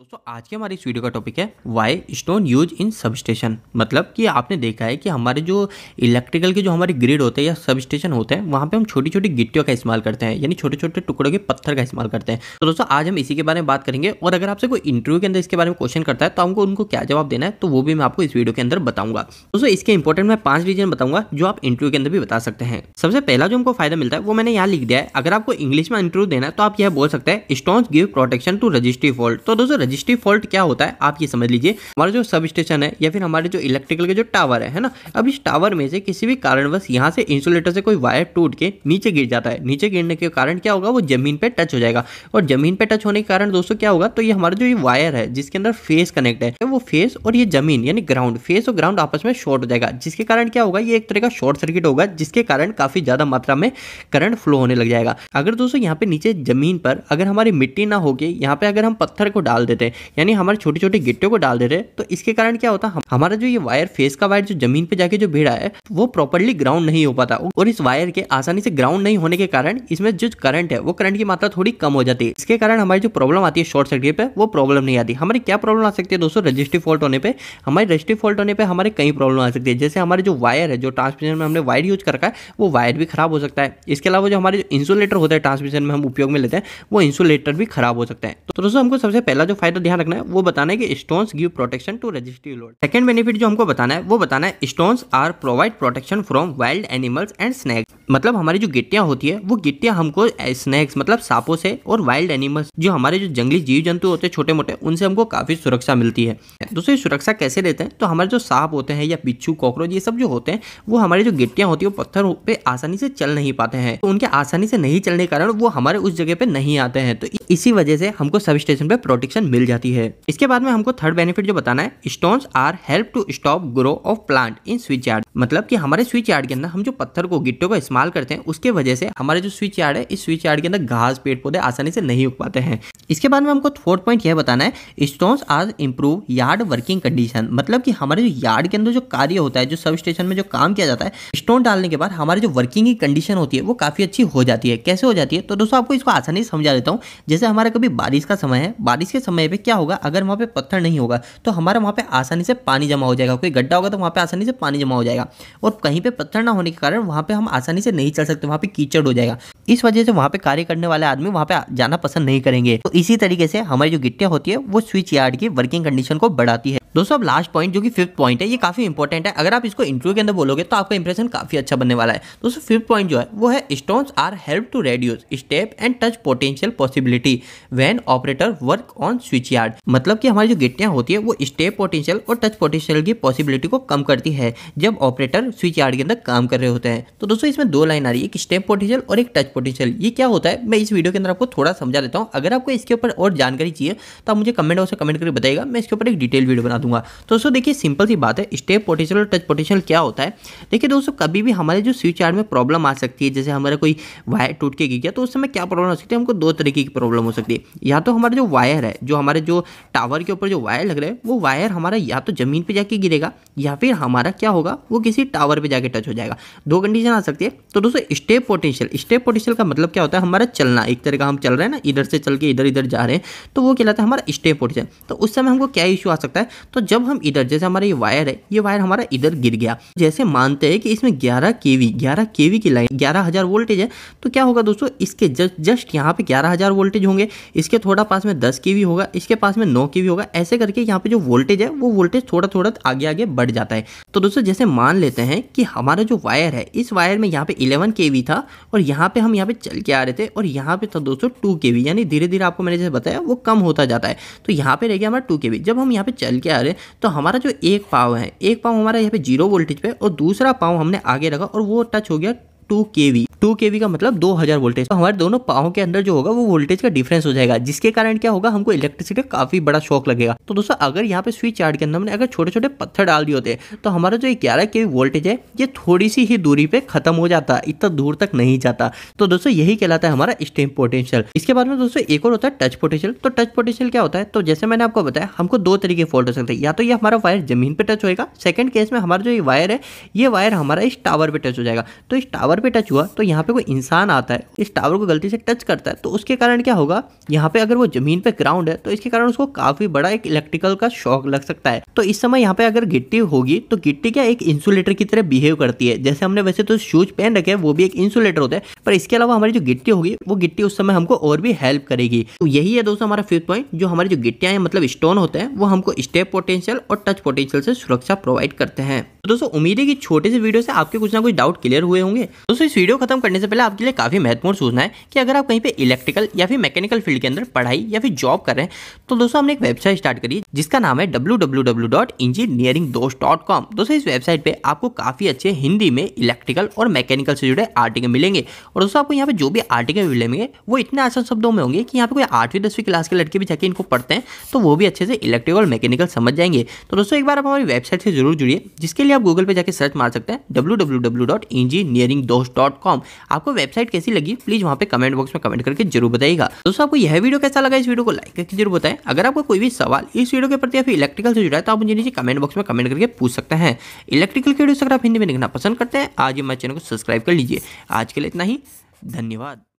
दोस्तों आज की हमारी इस वीडियो का टॉपिक है Y stone use in sub station मतलब कि आपने देखा है कि हमारे जो इलेक्ट्रिकल के जो हमारे ग्रिड होते हैं या सब स्टेशन होते हैं वहाँ पे हम छोटी छोटी गिट्टियों का इस्तेमाल करते हैं यानी छोटे छोटे टुकड़ों के पत्थर का इस्तेमाल करते हैं तो दोस्तों आज हम इसी के बारे में बात करेंगे और अगर आपसे कोई इंटरव्यू के अंदर इसके बारे में क्वेश्चन करता है तो हमको उनको क्या जवाब देना है तो वो भी मैं आपको इस वीडियो के अंदर बताऊंगा दोस्तों इसके इंपॉर्टेंट मैं पांच रीजन बताऊंगा जो आप इंटरव्यू के अंदर भी बता सकते हैं सबसे पहला जो हमको फायदा मिलता है वो मैंने यहाँ लिख दिया है अगर आपको इंग्लिश में इंटरव्यू देना है तो आप यह बोल सकते हैं stones give protection to registry fault तो दोस्तों रजिस्ट्री फॉल्ट क्या होता है आप ये समझ लीजिए हमारा जो सब स्टेशन है या फिर हमारे जो इलेक्ट्रिकल के जो टावर है, है ना अब इस टावर में से किसी भी कारणवश यहाँ से इंसुलेटर से कोई वायर टूट के नीचे गिर जाता है नीचे गिरने के कारण क्या होगा वो जमीन पर टच हो जाएगा और जमीन पर टच होने के कारण दोस्तों क्या होगा तो ये हमारा जो ये वायर है जिसके अंदर फेस कनेक्ट है वो फेस और ये जमीन यानी ग्राउंड फेस और ग्राउंड आपस में शॉर्ट हो जाएगा जिसके कारण क्या होगा ये एक तरह का शॉर्ट सर्किट होगा जिसके कारण काफी ज्यादा मात्रा में करंट फ्लो होने लग जाएगा अगर दोस्तों यहाँ पे नीचे जमीन पर अगर हमारी मिट्टी ना होगी यहाँ पे अगर हम पत्थर को डाल देते देते हैं यानी हमारे छोटे छोटे गिट्टों को डाल देते हैं तो इसके कारण क्या होता है हमारा जो ये वायर फेस का वायर जो जमीन पे जाके जो भिड़ा है वो प्रॉपरली ग्राउंड नहीं हो पाता और इस वायर के आसानी से ग्राउंड नहीं होने के कारण इसमें जो करंट है वो करंट की मात्रा थोड़ी कम हो जाती है इसके कारण हमारी जो प्रॉब्लम आती है शॉर्ट सर्किट पे वो प्रॉब्लम नहीं आती हमारी क्या प्रॉब्लम आ सकती है दोस्तों रजिस्ट्री फॉल्ट होने पर हमारी रजिस्ट्री फॉल्ट होने पर हमारे कई प्रॉब्लम आ सकती है जैसे हमारे जो वायर है जो ट्रांसमिशन में हमने वायर यूज कर रखा है वो वायर भी खराब हो सकता है इसके अलावा जो हमारे जो इंसुलेटर होता है ट्रांसमिशन में हम उपयोग में लेते हैं वो इंसुलेटर भी खराब हो सकते हैं तो दोस्तों हमको सबसे पहला जो फायदा फायदा ध्यान रखना है वो बताना है कि stones give protection to resistive load second benefit जो हमको बताना है वो बताना है stones are provide protection from wild animals and snakes मतलब हमारी जो गिट्टियां होती है वो गिट्टियां हमको स्नैक्स मतलब सांपों से और वाइल्ड एनिमल्स जो हमारे जो जंगली जीव जंतु होते हैं छोटे मोटे उनसे हमको काफी सुरक्षा मिलती है दूसरे सुरक्षा कैसे देते हैं तो हमारे जो सांप होते हैं या बिच्छू कॉकरोच ये सब जो होते हैं वो हमारी जो गिट्टियां होती है वो पत्थर पे आसानी से चल नहीं पाते हैं तो उनके आसानी से नहीं चलने के कारण वो हमारे उस जगह पे नहीं आते हैं तो इसी वजह से हमको सब स्टेशन पे प्रोटेक्शन मिल मिल जाती है इसके बाद में हमको थर्ड बेनिफिट जो बताना है stones are help to stop grow of plant in switch yard मतलब कि हमारे स्विच यार्ड के अंदर हम जो पत्थर को गिट्टों को इस्तेमाल करते हैं उसके वजह से हमारे जो स्विच यार्ड है इस स्विच यार्ड के अंदर घास पेड़ पौधे आसानी से नहीं उग पाते हैं इसके बाद में हमको फोर्थ पॉइंट यह बताना है stones are improve yard working condition मतलब कि हमारे जो यार्ड के अंदर जो कार्य होता है जो सब स्टेशन में जो काम किया जाता है स्टोन डालने के बाद हमारी जो वर्किंग की कंडीशन होती है वो काफ़ी अच्छी हो जाती है कैसे हो जाती है तो दोस्तों आपको इसको आसानी से समझा देता हूँ जैसे हमारा कभी बारिश का समय है बारिश के समय पे क्या होगा अगर वहाँ पे पत्थर नहीं होगा तो हमारा वहाँ पे आसानी से पानी जमा हो जाएगा कोई गड्ढा होगा तो वहाँ पे आसानी से पानी जमा हो जाएगा और कहीं पे पत्थर ना होने के कारण वहाँ पे हम आसानी से नहीं चल सकते वहाँ पे कीचड़ हो जाएगा इस वजह से वहाँ पे कार्य करने वाले आदमी वहाँ पे जाना पसंद नहीं करेंगे तो इसी तरीके से हमारी जो गिट्टियाँ होती है वो स्विच यार्ड की वर्किंग कंडीशन को बढ़ाती है दोस्तों अब लास्ट पॉइंट जो कि फिफ्थ पॉइंट है ये काफ़ी इंपॉर्टेंट है अगर आप इसको इंटरव्यू के अंदर बोलोगे तो आपका इंप्रेशन काफ़ी अच्छा बनने वाला है दोस्तों फिफ्थ पॉइंट जो है वो है stones are help to reduce step and touch potential possibility when operator work on switch yard मतलब की हमारी जो गिट्टियाँ होती है वो स्टेप पोटेंशियल और टच पोटेंशियल की पॉसिबिलिटी को कम करती है जब ऑपरेटर स्विच यार्ड के अंदर काम कर रहे होते हैं तो दोस्तों इसमें दो लाइन आ रही है एक स्टेप पोटेंशियल और एक टच पोटेंशियल ये क्या होता है मैं इस वीडियो के अंदर आपको थोड़ा समझा देता हूँ अगर आपको इसके ऊपर और जानकारी चाहिए तो आप मुझे कमेंट बॉक्स में कमेंट करके बताएगा मैं इसके ऊपर एक डिटेल वीडियो बना बता दूंगा तो दोस्तों देखिए सिंपल सी बात है स्टेप पोटेंशियल और टच पोटेंशियल क्या होता है देखिए दोस्तों कभी भी हमारे जो स्विच आर्ट में प्रॉब्लम आ सकती है जैसे हमारा कोई वायर टूट के गिर गया तो उस समय क्या प्रॉब्लम हो सकती है हमको दो तरीके की प्रॉब्लम हो सकती है या तो हमारा जो वायर है जो हमारे जो टावर के ऊपर जो वायर लग रहा है वो वायर हमारा या तो ज़मीन पर जाके गिरेगा या फिर हमारा क्या होगा वो किसी टावर पर जाके टच हो जाएगा दो कंडीशन आ सकती है तो दोस्तों स्टेप पोटेंशियल स्टेप पोटेंशियल का मतलब क्या होता है हमारा चलना एक तरह का हम चल रहे हैं ना इधर से चल के इधर इधर जा रहे हैं तो वो कहलाता है हमारा स्टेप पोटेंशियल तो उस समय हमको क्या इशू आ सकता है तो जब हम इधर जैसे हमारा ये वायर है ये वायर हमारा इधर गिर गया जैसे मानते हैं कि इसमें ग्यारह के वी ग्यारह के वी की लाइन ग्यारह हजार वोल्टेज है तो क्या होगा दोस्तों इसके जस्ट यहाँ पे ग्यारह हजार वोल्टेज होंगे इसके थोड़ा पास में दस के वी होगा इसके पास में नौ के वी होगा ऐसे करके यहाँ पे जो वोल्टेज है वो वोल्टेज थोड़ा थोड़ा आगे आगे बढ़ जाता है तो दोस्तों जैसे मान लेते हैं कि हमारा जो वायर है इस वायर में यहाँ पे इलेवन के था और यहाँ पे हम यहाँ पे चल के आ रहे थे और यहाँ पे था दोस्तों टू के यानी धीरे धीरे आपको मैंने जैसे बताया वो कम होता जाता है तो यहाँ पे रह गया हमारा टू के जब हम यहाँ पे चल के आ जा रहे तो हमारा जो एक पाव है एक पाव हमारा यहाँ पे जीरो वोल्टेज पे और दूसरा पाव हमने आगे रखा और वो टच हो गया टू के वी टू के का मतलब दो हज़ार वोल्टेज तो हमारे दोनों पाओं के अंदर जो होगा वो वोल्टेज का डिफरेंस हो जाएगा जिसके कारण क्या होगा हमको इलेक्ट्रिसिटी का काफ़ी बड़ा शौक लगेगा तो दोस्तों अगर यहाँ पे स्विच चार्ट के अंदर हमने अगर छोटे छोटे पत्थर डाल दिए होते तो हमारा जो ग्यारह के वोल्टेज है ये थोड़ी सी ही दूरी पे खत्म हो जाता इतना दूर तक नहीं जाता तो दोस्तों यही कहलाता है हमारा स्टेम पोटेंशियल इसके बाद में दोस्तों एक और होता है टच पोटेंशियल तो टच पोटेंशियल क्या होता है तो जैसे मैंने आपको बताया हमको दो तरीके फॉल्ट हो सकते हैं या तो ये हमारा वायर जमीन पे टच होगा सेकंड केस में हमारा जो ये वायर है ये वायर हमारा इस टावर पे टच हो जाएगा तो इस टावर पे टच हुआ तो यहाँ पे कोई इंसान आता है इस टावर को गलती से टच करता है तो उसके कारण क्या होगा यहाँ पे अगर वो जमीन पे ग्राउंड है तो इसके कारण उसको काफी बड़ा एक इलेक्ट्रिकल का शॉक लग सकता है तो इस समय यहाँ पे अगर गिट्टी होगी तो गिट्टी क्या एक इंसुलेटर की तरह बिहेव करती है जैसे हमने वैसे तो शूज पहन रखे हैं वो भी एक इंसुलेटर होता है पर इसके अलावा हमारी जो गिट्टी होगी वो गिट्टी उस समय हमको और भी हेल्प करेगी तो यही है दोस्तों हमारा फिफ्थ पॉइंट जो हमारी जो गिट्टियां हैं मतलब स्टोन होते हैं वो हमको स्टेप पोटेंशियल और टच पोटेंशियल से सुरक्षा प्रोवाइड करते हैं तो दोस्तों उम्मीद है कि छोटे से वीडियो से आपके कुछ ना कुछ डाउट क्लियर हुए होंगे दोस्तों इस वीडियो खत्म खत्म करने से पहले आपके लिए काफ़ी महत्वपूर्ण सूचना है कि अगर आप कहीं पर इलेक्ट्रिकल या फिर मैकेनिकल फील्ड के अंदर पढ़ाई या फिर जॉब कर रहे हैं तो दोस्तों हमने एक वेबसाइट स्टार्ट करी जिसका नाम है W W W dot engineering दोस्त डॉट कॉम दोस्तों इस वेबसाइट पर आपको काफ़ी अच्छे हिंदी में इलेक्ट्रिकल और मैकेनिकल से जुड़े आर्टिकल मिलेंगे और दोस्तों आपको यहाँ पे जो भी आर्टिकल मिलेंगे वो इतने आसान शब्दों में होंगे कि यहाँ पे कोई आठवीं दसवीं क्लास के लड़के भी जाके इनको पढ़ते हैं तो वो भी अच्छे से इलेक्ट्रिकल और मैकेनिकल समझ जाएंगे तो दोस्तों एक बार आप हमारी वेबसाइट से जरूर जुड़िए जिसके लिए आप गूगल पर जाकर सर्च मार सकते हैं W W W dot engineering दोस्त डॉट कॉम आपको वेबसाइट कैसी लगी प्लीज वहाँ पे कमेंट बॉक्स में कमेंट करके जरूर बताइएगा दोस्तों आपको यह वीडियो कैसा लगा इस वीडियो को लाइक करके जरूर बताएं अगर आपको कोई भी सवाल इस वीडियो के प्रति या फिर इलेक्ट्रिकल से जुड़ा है तो आप मुझे नीचे कमेंट बॉक्स में कमेंट करके पूछ सकते हैं इलेक्ट्रिकल के वीडियो अगर आप हिंदी में लिखना पसंद करते हैं आज ही मेरे चैनल को सब्सक्राइब कर लीजिए आज के लिए इतना ही धन्यवाद